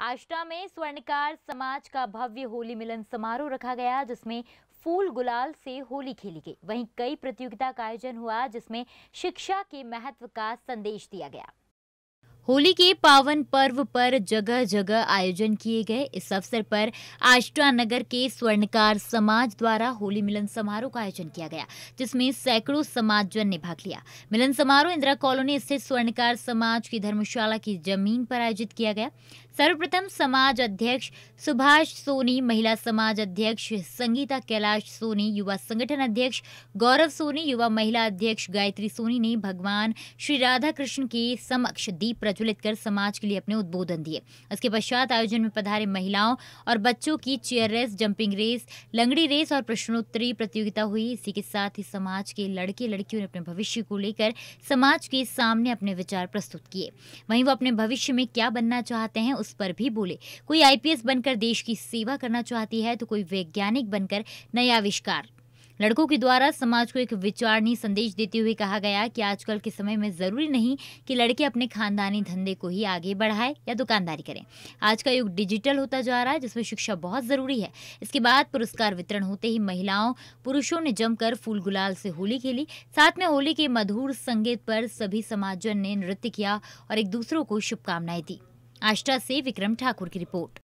आष्टा में स्वर्णकार समाज का भव्य होली मिलन समारोह रखा गया जिसमें फूल गुलाल से होली खेली गई वहीं कई प्रतियोगिता का आयोजन हुआ जिसमें शिक्षा के महत्व का संदेश दिया गया होली के पावन पर्व पर जगह जगह आयोजन किए गए इस अवसर पर आष्टा नगर के स्वर्णकार समाज द्वारा होली मिलन समारोह का आयोजन किया गया जिसमें सैकड़ों समाजजन ने भाग लिया मिलन समारोह इंदिरा कॉलोनी स्थित स्वर्णकार समाज की धर्मशाला की जमीन पर आयोजित किया गया सर्वप्रथम समाज अध्यक्ष सुभाष सोनी महिला समाज अध्यक्ष संगीता कैलाश सोनी युवा संगठन अध्यक्ष गौरव सोनी युवा महिला अध्यक्ष गायत्री सोनी ने भगवान श्री राधा कृष्ण के समक्ष दीप प्रज्वलित कर समाज के लिए अपने उद्बोधन दिए इसके पश्चात आयोजन में पधारे महिलाओं और बच्चों की चेयर रेस जंपिंग रेस लंगड़ी रेस और प्रश्नोत्तरी प्रतियोगिता हुई इसी के साथ ही समाज के लड़के लड़कियों ने अपने भविष्य को लेकर समाज के सामने अपने विचार प्रस्तुत किए वहीं वो अपने भविष्य में क्या बनना चाहते हैं उस पर भी बोले कोई आईपीएस बनकर देश की सेवा करना चाहती है तो कोई वैज्ञानिक बनकर नया आविष्कार लड़कों के द्वारा समाज को एक विचारणीय संदेश देते हुए कहा गया कि आजकल के समय में ज़रूरी नहीं कि लड़के अपने खानदानी धंधे को ही आगे बढ़ाए या दुकानदारी करें आज का युग डिजिटल होता जा रहा है जिसमें शिक्षा बहुत ज़रूरी है इसके बाद पुरस्कार वितरण होते ही महिलाओं पुरुषों ने जमकर फूल गुलाल से होली खेली साथ में होली के मधुर संगीत पर सभी समाजजन ने नृत्य किया और एक दूसरों को शुभकामनाएं दी आष्टा से विक्रम ठाकुर की रिपोर्ट